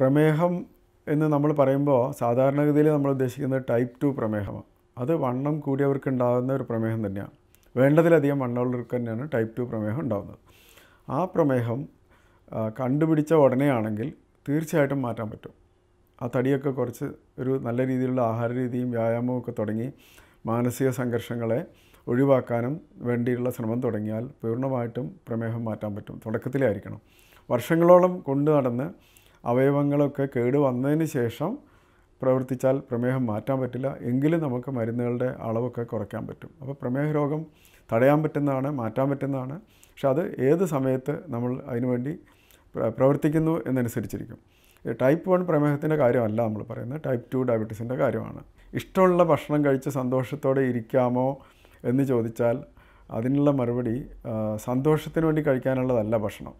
പ്രമേഹം എന്ന് നമ്മൾ പറയുമ്പോൾ സാധാരണഗതിയിൽ നമ്മൾ ഉദ്ദേശിക്കുന്നത് ടൈപ്പ് ടു പ്രമേഹമാണ് അത് വണ്ണം കൂടിയവർക്ക് ഉണ്ടാകുന്ന ഒരു പ്രമേഹം തന്നെയാണ് വേണ്ടതിലധികം വണ്ണമുള്ളവർക്ക് തന്നെയാണ് ടൈപ്പ് ടു പ്രമേഹം ഉണ്ടാകുന്നത് ആ പ്രമേഹം കണ്ടുപിടിച്ച ഉടനെയാണെങ്കിൽ തീർച്ചയായിട്ടും മാറ്റാൻ പറ്റും ആ തടിയൊക്കെ കുറച്ച് ഒരു നല്ല രീതിയിലുള്ള ആഹാര രീതിയും വ്യായാമവും ഒക്കെ തുടങ്ങി മാനസിക സംഘർഷങ്ങളെ ഒഴിവാക്കാനും വേണ്ടിയുള്ള ശ്രമം തുടങ്ങിയാൽ പൂർണ്ണമായിട്ടും പ്രമേഹം മാറ്റാൻ പറ്റും തുടക്കത്തിലായിരിക്കണം വർഷങ്ങളോളം കൊണ്ടു നടന്ന് അവയവങ്ങളൊക്കെ കേട് വന്നതിന് ശേഷം പ്രവർത്തിച്ചാൽ പ്രമേഹം മാറ്റാൻ പറ്റില്ല എങ്കിലും നമുക്ക് മരുന്നുകളുടെ അളവൊക്കെ കുറയ്ക്കാൻ പറ്റും അപ്പോൾ പ്രമേഹ രോഗം തടയാൻ പറ്റുന്നതാണ് മാറ്റാൻ പറ്റുന്നതാണ് പക്ഷെ അത് ഏത് സമയത്ത് നമ്മൾ അതിനുവേണ്ടി പ്രവർത്തിക്കുന്നു എന്നനുസരിച്ചിരിക്കും ടൈപ്പ് വൺ പ്രമേഹത്തിൻ്റെ കാര്യമല്ല നമ്മൾ പറയുന്നത് ടൈപ്പ് ടു ഡയബറ്റീസിൻ്റെ കാര്യമാണ് ഇഷ്ടമുള്ള ഭക്ഷണം കഴിച്ച് സന്തോഷത്തോടെ ഇരിക്കാമോ എന്ന് ചോദിച്ചാൽ അതിനുള്ള മറുപടി സന്തോഷത്തിന് വേണ്ടി കഴിക്കാനുള്ളതല്ല ഭക്ഷണം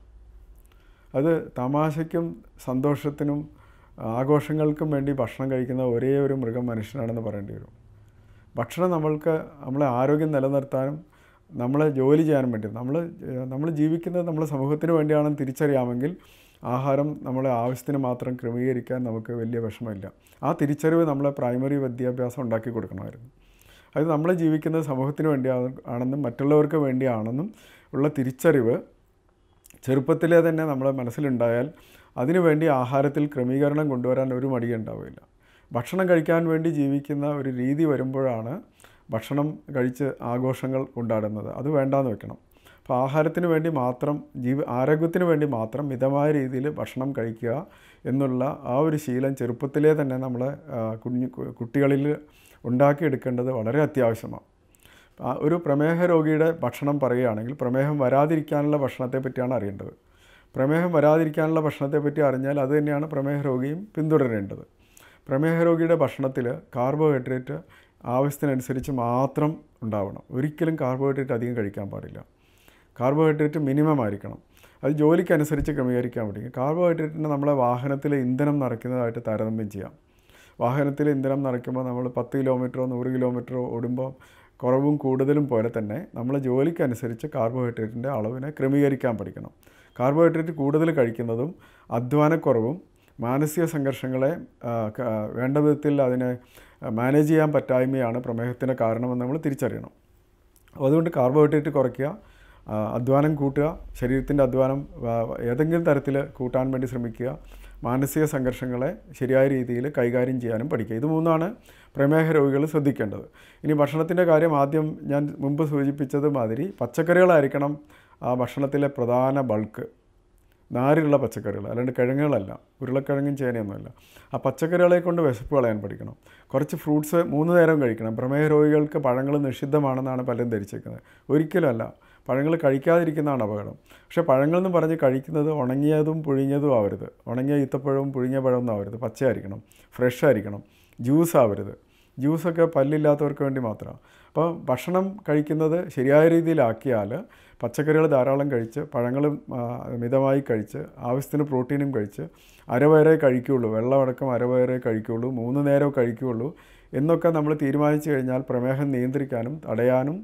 അത് തമാശയ്ക്കും സന്തോഷത്തിനും ആഘോഷങ്ങൾക്കും വേണ്ടി ഭക്ഷണം കഴിക്കുന്ന ഒരേ ഒരു മൃഗം മനുഷ്യനാണെന്ന് പറയേണ്ടി വരും ഭക്ഷണം നമ്മൾക്ക് നമ്മളെ ആരോഗ്യം നിലനിർത്താനും നമ്മളെ ജോലി ചെയ്യാനും വേണ്ടി നമ്മൾ നമ്മൾ ജീവിക്കുന്നത് നമ്മുടെ സമൂഹത്തിന് വേണ്ടിയാണെന്ന് തിരിച്ചറിയാമെങ്കിൽ ആഹാരം നമ്മളെ ആവശ്യത്തിന് മാത്രം ക്രമീകരിക്കാൻ നമുക്ക് വലിയ വിഷമമില്ല ആ തിരിച്ചറിവ് നമ്മളെ പ്രൈമറി വിദ്യാഭ്യാസം ഉണ്ടാക്കി കൊടുക്കണമായിരുന്നു അത് നമ്മൾ ജീവിക്കുന്നത് സമൂഹത്തിന് വേണ്ടിയാണെന്നും മറ്റുള്ളവർക്ക് വേണ്ടിയാണെന്നും ഉള്ള തിരിച്ചറിവ് ചെറുപ്പത്തിലെ തന്നെ നമ്മുടെ മനസ്സിലുണ്ടായാൽ അതിനുവേണ്ടി ആഹാരത്തിൽ ക്രമീകരണം കൊണ്ടുവരാൻ ഒരു മടി ഉണ്ടാവില്ല ഭക്ഷണം കഴിക്കാൻ വേണ്ടി ജീവിക്കുന്ന ഒരു രീതി വരുമ്പോഴാണ് ഭക്ഷണം കഴിച്ച് ആഘോഷങ്ങൾ കൊണ്ടാടുന്നത് അത് വേണ്ടാന്ന് വെക്കണം അപ്പോൾ ആഹാരത്തിന് വേണ്ടി മാത്രം ജീവി ആരോഗ്യത്തിന് വേണ്ടി മാത്രം മിതമായ രീതിയിൽ ഭക്ഷണം കഴിക്കുക എന്നുള്ള ആ ഒരു ശീലം ചെറുപ്പത്തിലേ തന്നെ നമ്മൾ കുഞ്ഞു കുട്ടികളിൽ ഉണ്ടാക്കിയെടുക്കേണ്ടത് വളരെ അത്യാവശ്യമാണ് ഒരു പ്രമേഹ രോഗിയുടെ ഭക്ഷണം പറയുകയാണെങ്കിൽ പ്രമേഹം വരാതിരിക്കാനുള്ള ഭക്ഷണത്തെ പറ്റിയാണ് അറിയേണ്ടത് പ്രമേഹം വരാതിരിക്കാനുള്ള ഭക്ഷണത്തെ പറ്റി അറിഞ്ഞാൽ അത് തന്നെയാണ് പ്രമേഹ രോഗിയും പിന്തുടരേണ്ടത് പ്രമേഹ രോഗിയുടെ ഭക്ഷണത്തിൽ കാർബോഹൈഡ്രേറ്റ് ആവശ്യത്തിനനുസരിച്ച് മാത്രം ഉണ്ടാവണം ഒരിക്കലും കാർബോഹൈഡ്രേറ്റ് അധികം കഴിക്കാൻ പാടില്ല കാർബോഹൈഡ്രേറ്റ് മിനിമം ആയിരിക്കണം അത് ജോലിക്കനുസരിച്ച് ക്രമീകരിക്കാൻ പറ്റും കാർബോഹൈഡ്രേറ്റിനെ നമ്മളെ വാഹനത്തിലെ ഇന്ധനം നിറയ്ക്കുന്നതായിട്ട് താരതമ്യം ചെയ്യാം വാഹനത്തിൽ ഇന്ധനം നിറയ്ക്കുമ്പോൾ നമ്മൾ പത്ത് കിലോമീറ്ററോ നൂറ് കിലോമീറ്ററോ ഓടുമ്പോൾ കുറവും കൂടുതലും പോലെ തന്നെ നമ്മൾ ജോലിക്കനുസരിച്ച് കാർബോഹൈഡ്രേറ്റിൻ്റെ അളവിനെ ക്രമീകരിക്കാൻ പഠിക്കണം കാർബോഹൈഡ്രേറ്റ് കൂടുതൽ കഴിക്കുന്നതും അധ്വാനക്കുറവും മാനസിക സംഘർഷങ്ങളെ വേണ്ട വിധത്തിൽ അതിനെ മാനേജ് ചെയ്യാൻ പറ്റായ്മയാണ് പ്രമേഹത്തിൻ്റെ കാരണമെന്ന് നമ്മൾ തിരിച്ചറിയണം അതുകൊണ്ട് കാർബോഹൈഡ്രേറ്റ് കുറയ്ക്കുക അധ്വാനം കൂട്ടുക ശരീരത്തിൻ്റെ അധ്വാനം ഏതെങ്കിലും തരത്തിൽ കൂട്ടാൻ വേണ്ടി ശ്രമിക്കുക മാനസിക സംഘർഷങ്ങളെ ശരിയായ രീതിയിൽ കൈകാര്യം ചെയ്യാനും പഠിക്കുക ഇത് മൂന്നാണ് പ്രമേഹ രോഗികൾ ശ്രദ്ധിക്കേണ്ടത് ഇനി ഭക്ഷണത്തിൻ്റെ കാര്യം ആദ്യം ഞാൻ മുമ്പ് സൂചിപ്പിച്ചത് മാതിരി പച്ചക്കറികളായിരിക്കണം ആ ഭക്ഷണത്തിലെ പ്രധാന ബൾക്ക് നാരുള്ള പച്ചക്കറികൾ അല്ലാണ്ട് കിഴങ്ങുകളല്ല ഉരുളക്കിഴങ്ങും ചേനയൊന്നുമല്ല ആ പച്ചക്കറികളെ കൊണ്ട് വിശപ്പ് കളയാൻ പഠിക്കണം കുറച്ച് ഫ്രൂട്ട്സ് മൂന്ന് നേരം കഴിക്കണം പ്രമേഹ രോഗികൾക്ക് പഴങ്ങൾ നിഷിദ്ധമാണെന്നാണ് പലരും ധരിച്ചേക്കുന്നത് ഒരിക്കലുമല്ല പഴങ്ങൾ കഴിക്കാതിരിക്കുന്നതാണ് അപകടം പക്ഷേ പഴങ്ങൾ എന്ന് പറഞ്ഞ് കഴിക്കുന്നത് ഉണങ്ങിയതും പുഴിഞ്ഞതും ആവരുത് ഉണങ്ങിയ ഈത്തപ്പഴവും പുഴിഞ്ഞ പഴമൊന്നും ആവരുത് പച്ചയായിരിക്കണം ഫ്രഷ് ആയിരിക്കണം ജ്യൂസ് ആവരുത് ജ്യൂസൊക്കെ പല്ലില്ലാത്തവർക്ക് വേണ്ടി മാത്രമാണ് അപ്പോൾ ഭക്ഷണം കഴിക്കുന്നത് ശരിയായ രീതിയിലാക്കിയാൽ പച്ചക്കറികൾ ധാരാളം കഴിച്ച് പഴങ്ങളും മിതമായി കഴിച്ച് ആവശ്യത്തിന് പ്രോട്ടീനും കഴിച്ച് അരവയറേ കഴിക്കുകയുള്ളൂ വെള്ളമടക്കം അരവയറേ കഴിക്കുകയുള്ളൂ മൂന്ന് നേരം കഴിക്കുകയുള്ളൂ എന്നൊക്കെ നമ്മൾ തീരുമാനിച്ചു കഴിഞ്ഞാൽ പ്രമേഹം നിയന്ത്രിക്കാനും തടയാനും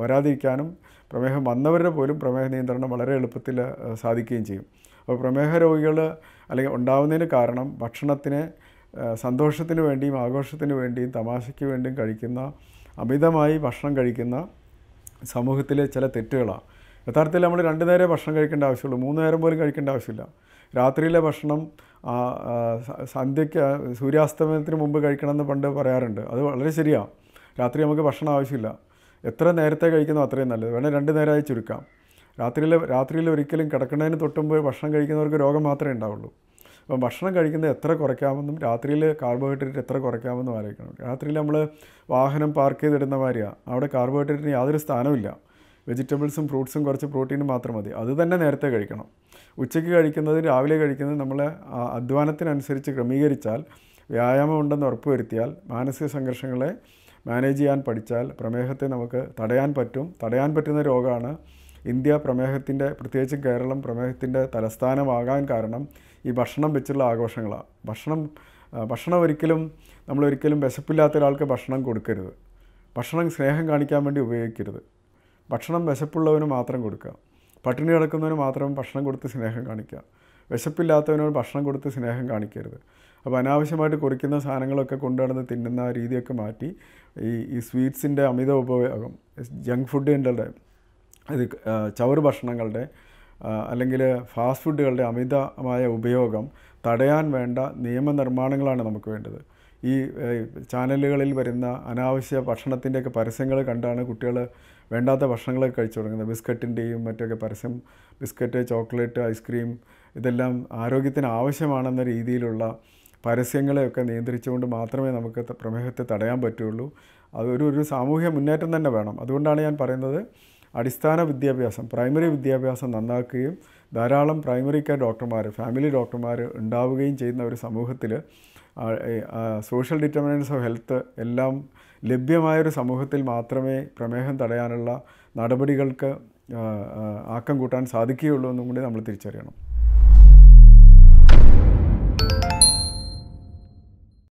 വരാതിരിക്കാനും പ്രമേഹം വന്നവരുടെ പോലും പ്രമേഹ നിയന്ത്രണം വളരെ എളുപ്പത്തിൽ സാധിക്കുകയും ചെയ്യും അപ്പോൾ പ്രമേഹ രോഗികൾ അല്ലെങ്കിൽ ഉണ്ടാവുന്നതിന് കാരണം ഭക്ഷണത്തിന് സന്തോഷത്തിന് വേണ്ടിയും ആഘോഷത്തിന് വേണ്ടിയും തമാശയ്ക്ക് വേണ്ടിയും കഴിക്കുന്ന അമിതമായി ഭക്ഷണം കഴിക്കുന്ന സമൂഹത്തിലെ ചില തെറ്റുകളാണ് യഥാർത്ഥത്തിൽ നമ്മൾ രണ്ടു നേരം ഭക്ഷണം കഴിക്കേണ്ട ആവശ്യമുള്ളൂ മൂന്ന് നേരം പോലും കഴിക്കേണ്ട ആവശ്യമില്ല രാത്രിയിലെ ഭക്ഷണം സന്ധ്യയ്ക്ക് സൂര്യാസ്തമയത്തിന് മുമ്പ് കഴിക്കണമെന്ന് പണ്ട് പറയാറുണ്ട് അത് വളരെ ശരിയാണ് രാത്രി നമുക്ക് ഭക്ഷണം ആവശ്യമില്ല എത്ര നേരത്തെ കഴിക്കുന്നോ അത്രയും നല്ലത് വേണേൽ രണ്ട് നേരമായി ചുരുക്കാം രാത്രിയിൽ രാത്രിയിൽ ഒരിക്കലും കിടക്കുന്നതിന് തൊട്ടുമ്പോൾ ഭക്ഷണം കഴിക്കുന്നവർക്ക് രോഗം മാത്രമേ ഉണ്ടാവുള്ളൂ അപ്പം ഭക്ഷണം കഴിക്കുന്നത് എത്ര കുറയ്ക്കാമെന്നും രാത്രിയിൽ കാർബോഹൈഡ്രേറ്റ് എത്ര കുറയ്ക്കാമെന്നും ആലോചിക്കണം രാത്രിയിൽ നമ്മൾ വാഹനം പാർക്ക് ചെയ്തിടുന്ന മാതിരിയാണ് അവിടെ കാർബോഹൈഡ്രേറ്റിന് യാതൊരു സ്ഥാനമില്ല വെജിറ്റബിൾസും ഫ്രൂട്ട്സും കുറച്ച് പ്രോട്ടീനും മാത്രം മതി അത് തന്നെ നേരത്തെ കഴിക്കണം ഉച്ചയ്ക്ക് കഴിക്കുന്നത് രാവിലെ കഴിക്കുന്നത് നമ്മൾ അധ്വാനത്തിനനുസരിച്ച് ക്രമീകരിച്ചാൽ വ്യായാമം ഉണ്ടെന്ന് ഉറപ്പുവരുത്തിയാൽ മാനസിക സംഘർഷങ്ങളെ മാനേജ് ചെയ്യാൻ പഠിച്ചാൽ പ്രമേഹത്തെ നമുക്ക് തടയാൻ പറ്റും തടയാൻ പറ്റുന്ന രോഗമാണ് ഇന്ത്യ പ്രമേഹത്തിൻ്റെ പ്രത്യേകിച്ചും കേരളം പ്രമേഹത്തിൻ്റെ തലസ്ഥാനമാകാൻ കാരണം ഈ ഭക്ഷണം വെച്ചുള്ള ആഘോഷങ്ങളാണ് ഭക്ഷണം ഭക്ഷണം ഒരിക്കലും നമ്മൾ ഒരിക്കലും വിശപ്പില്ലാത്ത ഒരാൾക്ക് ഭക്ഷണം കൊടുക്കരുത് ഭക്ഷണം സ്നേഹം കാണിക്കാൻ വേണ്ടി ഉപയോഗിക്കരുത് ഭക്ഷണം വിശപ്പുള്ളവന് മാത്രം കൊടുക്കുക പട്ടിണി കിടക്കുന്നവന് മാത്രം ഭക്ഷണം കൊടുത്ത് സ്നേഹം കാണിക്കുക വിശപ്പില്ലാത്തവനോട് ഭക്ഷണം കൊടുത്ത് സ്നേഹം കാണിക്കരുത് അപ്പോൾ അനാവശ്യമായിട്ട് കുറിക്കുന്ന സാധനങ്ങളൊക്കെ കൊണ്ടുനടന്ന് തിന്നുന്ന രീതിയൊക്കെ മാറ്റി ഈ ഈ സ്വീറ്റ്സിൻ്റെ അമിത ഉപയോഗം ജങ്ക് ഫുഡിൻ്റെ അത് ചവറ് ഭക്ഷണങ്ങളുടെ അല്ലെങ്കിൽ ഫാസ്റ്റ് ഫുഡുകളുടെ അമിതമായ ഉപയോഗം തടയാൻ വേണ്ട നിയമനിർമ്മാണങ്ങളാണ് നമുക്ക് വേണ്ടത് ഈ ചാനലുകളിൽ വരുന്ന അനാവശ്യ ഭക്ഷണത്തിൻ്റെയൊക്കെ പരസ്യങ്ങൾ കണ്ടാണ് കുട്ടികൾ വേണ്ടാത്ത ഭക്ഷണങ്ങളൊക്കെ കഴിച്ചു തുടങ്ങുന്നത് ബിസ്ക്കറ്റിൻ്റെയും മറ്റൊക്കെ പരസ്യം ബിസ്ക്കറ്റ് ചോക്ലേറ്റ് ഐസ്ക്രീം ഇതെല്ലാം ആരോഗ്യത്തിന് ആവശ്യമാണെന്ന രീതിയിലുള്ള പരസ്യങ്ങളെയൊക്കെ നിയന്ത്രിച്ചുകൊണ്ട് മാത്രമേ നമുക്ക് പ്രമേഹത്തെ തടയാൻ പറ്റുള്ളൂ അതൊരു ഒരു സാമൂഹ്യ മുന്നേറ്റം തന്നെ വേണം അതുകൊണ്ടാണ് ഞാൻ പറയുന്നത് അടിസ്ഥാന വിദ്യാഭ്യാസം പ്രൈമറി വിദ്യാഭ്യാസം നന്നാക്കുകയും ധാരാളം പ്രൈമറി കെയർ ഡോക്ടർമാർ ഫാമിലി ഡോക്ടർമാർ ഉണ്ടാവുകയും ചെയ്യുന്ന ഒരു സമൂഹത്തിൽ സോഷ്യൽ ഡിറ്റർമിനൻസ് ഓഫ് ഹെൽത്ത് എല്ലാം ലഭ്യമായൊരു സമൂഹത്തിൽ മാത്രമേ പ്രമേഹം തടയാനുള്ള നടപടികൾക്ക് ആക്കം കൂട്ടാൻ സാധിക്കുകയുള്ളൂ എന്നും കൂടി നമ്മൾ തിരിച്ചറിയണം